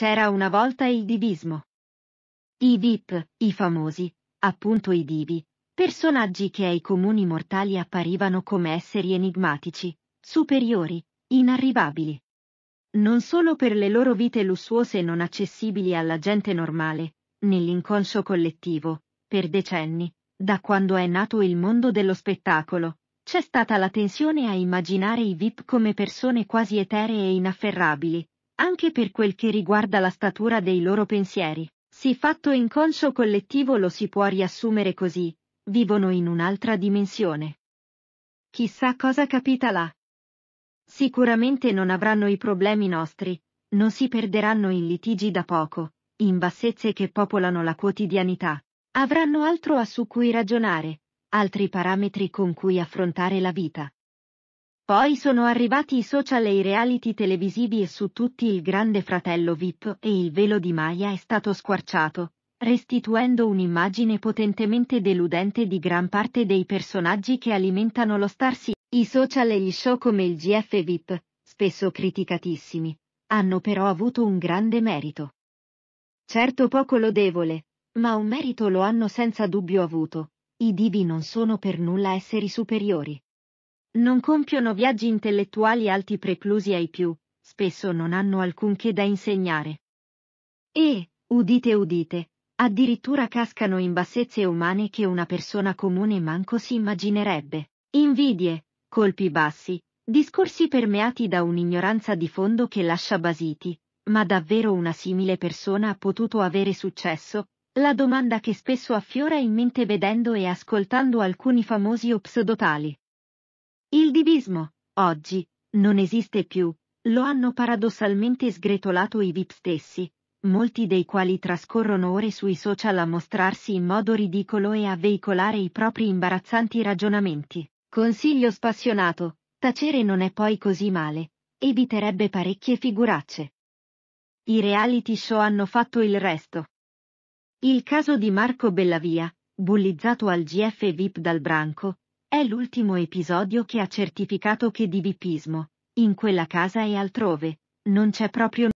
C'era una volta il divismo. I VIP, i famosi, appunto i divi, personaggi che ai comuni mortali apparivano come esseri enigmatici, superiori, inarrivabili. Non solo per le loro vite lussuose non accessibili alla gente normale, nell'inconscio collettivo, per decenni, da quando è nato il mondo dello spettacolo, c'è stata la tensione a immaginare i VIP come persone quasi etere e inafferrabili, anche per quel che riguarda la statura dei loro pensieri. Si fatto inconscio collettivo lo si può riassumere così, vivono in un'altra dimensione. Chissà cosa capita là. Sicuramente non avranno i problemi nostri, non si perderanno in litigi da poco, in bassezze che popolano la quotidianità. Avranno altro a su cui ragionare, altri parametri con cui affrontare la vita. Poi sono arrivati i social e i reality televisivi e su tutti il Grande Fratello VIP e il velo di Maya è stato squarciato, restituendo un'immagine potentemente deludente di gran parte dei personaggi che alimentano lo starsi. I social e gli show come il GF VIP, spesso criticatissimi, hanno però avuto un grande merito. Certo poco lodevole, ma un merito lo hanno senza dubbio avuto. I divi non sono per nulla esseri superiori. Non compiono viaggi intellettuali alti preclusi ai più, spesso non hanno alcunché da insegnare. E, udite udite, addirittura cascano in bassezze umane che una persona comune manco si immaginerebbe. Invidie, colpi bassi, discorsi permeati da un'ignoranza di fondo che lascia basiti, ma davvero una simile persona ha potuto avere successo? La domanda che spesso affiora in mente vedendo e ascoltando alcuni famosi opsodotali. Il divismo, oggi, non esiste più, lo hanno paradossalmente sgretolato i VIP stessi, molti dei quali trascorrono ore sui social a mostrarsi in modo ridicolo e a veicolare i propri imbarazzanti ragionamenti. Consiglio spassionato, tacere non è poi così male, eviterebbe parecchie figuracce. I reality show hanno fatto il resto. Il caso di Marco Bellavia, bullizzato al GF VIP dal branco, è l'ultimo episodio che ha certificato che di vipismo, in quella casa e altrove, non c'è proprio